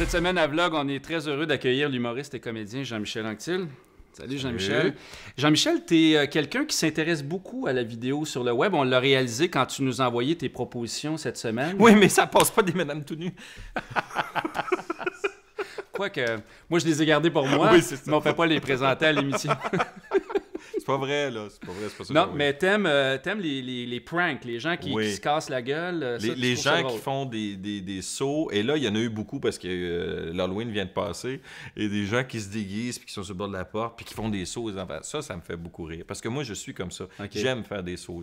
Cette semaine à Vlog, on est très heureux d'accueillir l'humoriste et comédien Jean-Michel Anctil. Salut Jean-Michel. Jean-Michel, tu es euh, quelqu'un qui s'intéresse beaucoup à la vidéo sur le web. On l'a réalisé quand tu nous envoyais tes propositions cette semaine. Oui, mais ça passe pas des madames tout nues. Quoique, moi je les ai gardées pour moi, mais on ne fait pas les présenter à l'émission. vrai, C'est pas vrai, c'est pas ça. Non, mais euh, t'aimes, les, les, les, pranks, les gens qui, se cassent la gueule. Euh, les, gens qui font des, sauts. Et là, il y en a eu beaucoup parce que euh, l'Halloween vient de passer. Et des gens qui se déguisent, puis qui sont sur le bord de la porte, puis qui font des sauts Ça, ça me fait beaucoup rire. Parce que moi, je suis comme ça. J'aime faire des sauts.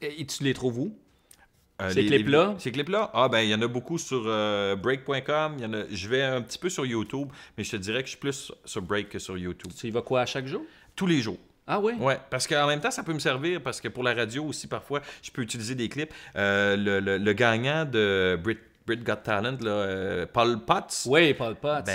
Et tu les trouves où? ces clips-là? Ces clips-là? Ah, ben, il y en a beaucoup sur break.com. Je vais un petit peu sur YouTube, mais je te dirais que je suis plus sur break que sur YouTube. Tu y vas quoi à chaque jour? Tous les jours. Ah oui? Ouais, parce qu'en même temps, ça peut me servir, parce que pour la radio aussi, parfois, je peux utiliser des clips. Euh, le, le, le, gagnant de Brit Brit Got Talent, là, euh, Paul Potts. Oui, Paul Potts. Ben,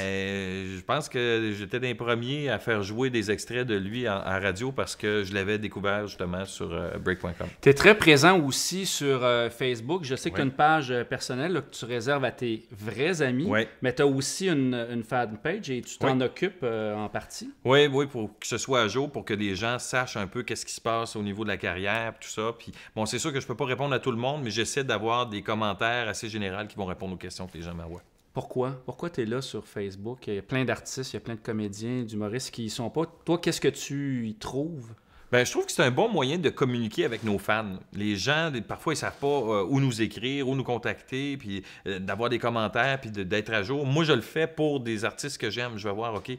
je pense que j'étais des premiers à faire jouer des extraits de lui en, radio parce que je l'avais découvert justement sur euh, break.com. Tu es très présent aussi sur euh, Facebook. Je sais que tu une page personnelle que tu réserves à tes vrais amis, mais tu as aussi une, fan page et tu t'en occupes en partie. Oui, oui, pour que ce soit à jour, pour que les gens sachent un peu qu'est-ce qui se passe au niveau de la carrière, tout ça. Puis, bon, c'est sûr que je peux pas répondre à tout le monde, mais j'essaie d'avoir des commentaires assez généraux vont répondre aux questions que les gens m'envoient. Pourquoi? Pourquoi tu es là sur Facebook? Il y a plein d'artistes, il y a plein de comédiens, d'humoristes qui y sont pas. Toi, qu'est-ce que tu y trouves? Bien, je trouve que c'est un bon moyen de communiquer avec nos fans. Les gens, parfois, ils ne savent pas euh, où nous écrire, où nous contacter, puis euh, d'avoir des commentaires, puis d'être à jour. Moi, je le fais pour des artistes que j'aime. Je vais voir, OK, euh,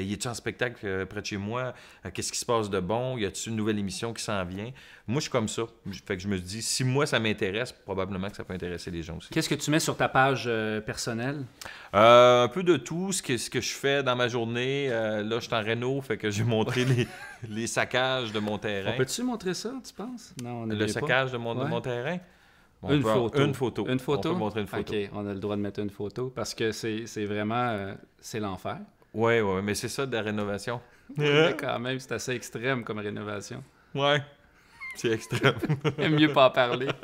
y a t tu un spectacle près de chez moi? Qu'est-ce qui se passe de bon? Y a-t-il une nouvelle émission qui s'en vient? Moi, je suis comme ça. Fait que je me dis, si moi, ça m'intéresse, probablement que ça peut intéresser les gens aussi. Qu'est-ce que tu mets sur ta page personnelle? un peu de tout, ce que, je fais dans ma journée. là, je suis en réno, fait que j'ai montré les, les saccages de mon terrain. On peut-tu montrer ça, tu penses? Le saccage de mon, terrain? une, photo. une photo. Une photo. On peut montrer une photo. OK, on a le droit de mettre une photo parce que c'est vraiment. Euh, c'est l'enfer. Oui, oui, mais c'est ça de la rénovation. mais quand même, c'est assez extrême comme rénovation. Ouais. C'est extrême. mieux pas en parler.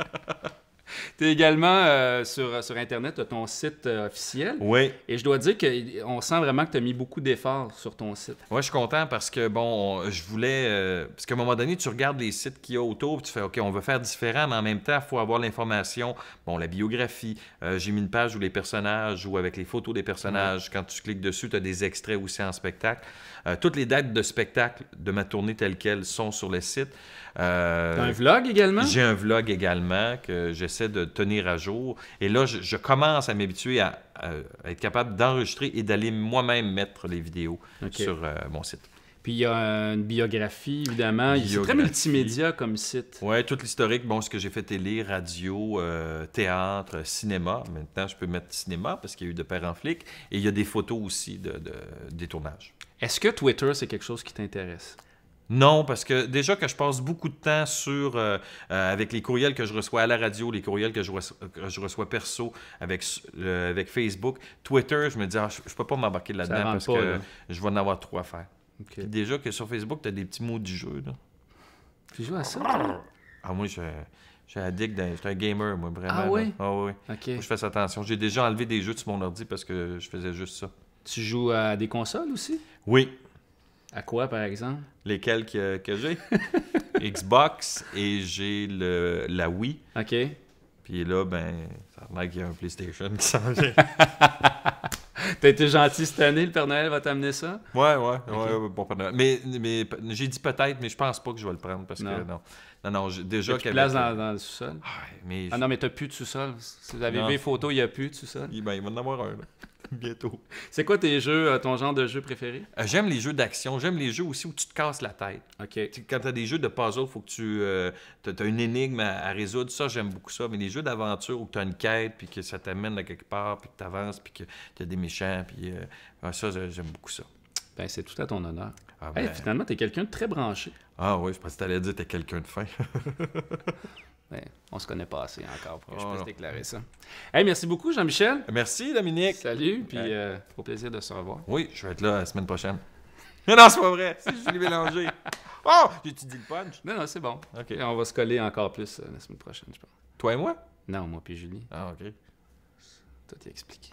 tu es également euh, sur, euh, sur Internet, as ton site euh, officiel. Oui. Et je dois dire qu'on sent vraiment que tu as mis beaucoup d'efforts sur ton site. Oui, je suis content parce que, bon, je voulais. parce qu'à un moment donné, tu regardes les sites qu'il y a autour, tu fais OK, on veut faire différent, mais en même temps, il faut avoir l'information. Bon, la biographie. J'ai mis une page où les personnages ou avec les photos des personnages. Quand tu cliques dessus, tu as des extraits aussi en spectacle. toutes les dates de spectacle de ma tournée telle quelle sont sur le site. As un vlog également? J'ai un vlog également que j'essaie de tenir à jour. Et là, je, commence à m'habituer à, être capable d'enregistrer et d'aller moi-même mettre les vidéos sur euh, mon site. Puis il y a une biographie, évidemment. C'est très multimédia comme site. Oui, toute l'historique, bon, ce que j'ai fait télé, radio, euh, théâtre, cinéma. Maintenant, je peux mettre cinéma parce qu'il y a eu de père en flic. Et il y a des photos aussi de, de des tournages. Est-ce que Twitter, c'est quelque chose qui t'intéresse? Non, parce que déjà que je passe beaucoup de temps sur euh, euh, avec les courriels que je reçois à la radio, les courriels que je reçois, perso avec, euh, avec Facebook, Twitter, je me dis, ah, je, peux pas m'embarquer là-dedans parce que je vais en avoir trop à faire. Déjà que sur Facebook, tu as des petits mots du jeu. Là. Tu joues à ça? Ah, moi, je. Je suis addict, je un gamer, moi, vraiment. Ah oui? Ah je fais attention. J'ai déjà enlevé des jeux de mon ordi parce que je faisais juste ça. Tu joues à des consoles aussi? Oui, à quoi, par exemple? Lesquels que, que j'ai? Xbox et j'ai le, la Wii. OK. Puis là, ben, ça a qu'il y a un PlayStation qui s'en vient. T'as été gentil cette année, le Père Noël va t'amener ça? Ouais, ouais, ouais, bon Mais, mais j'ai dit peut-être, mais je pense pas que je vais le prendre parce que non. Non, non, déjà Tu place dans, dans, le sous-sol? Ah, ah non, mais t'as plus de sous-sol. Si vous avez vu les photos, il n'y a plus de sous-sol. Ben, il va en avoir un. Là. bientôt. C'est quoi tes jeux, euh, ton genre de jeu préféré? Euh, j'aime les jeux d'action. J'aime les jeux aussi où tu te casses la tête. Quand tu as des jeux de puzzle, faut que tu euh, as une énigme à, résoudre. Ça, j'aime beaucoup ça. Mais les jeux d'aventure où tu as une quête, puis que ça t'amène à quelque part, puis que tu avances, puis que tu as des méchants, puis euh, ah, ça, j'aime beaucoup ça. Ben, c'est tout à ton honneur. Ah, ben. finalement, tu es quelqu'un de très branché. Ah oui, je pensais que tu allais dire que tu es quelqu'un de fin. Mais on se connaît pas assez encore pour que je oh puisse déclarer ça. Hey, merci beaucoup, Jean-Michel. Merci, Dominique. Salut, puis euh, au plaisir de se revoir. Oui, je vais être là la semaine prochaine. non, c'est pas vrai. Si je l'ai mélangé. Oh, J'étudie le punch? Non, non, c'est bon. on va se coller encore plus euh, la semaine prochaine, je pense. Toi et moi? Non, moi puis Julie. Ah, OK. Toi t'es expliqué.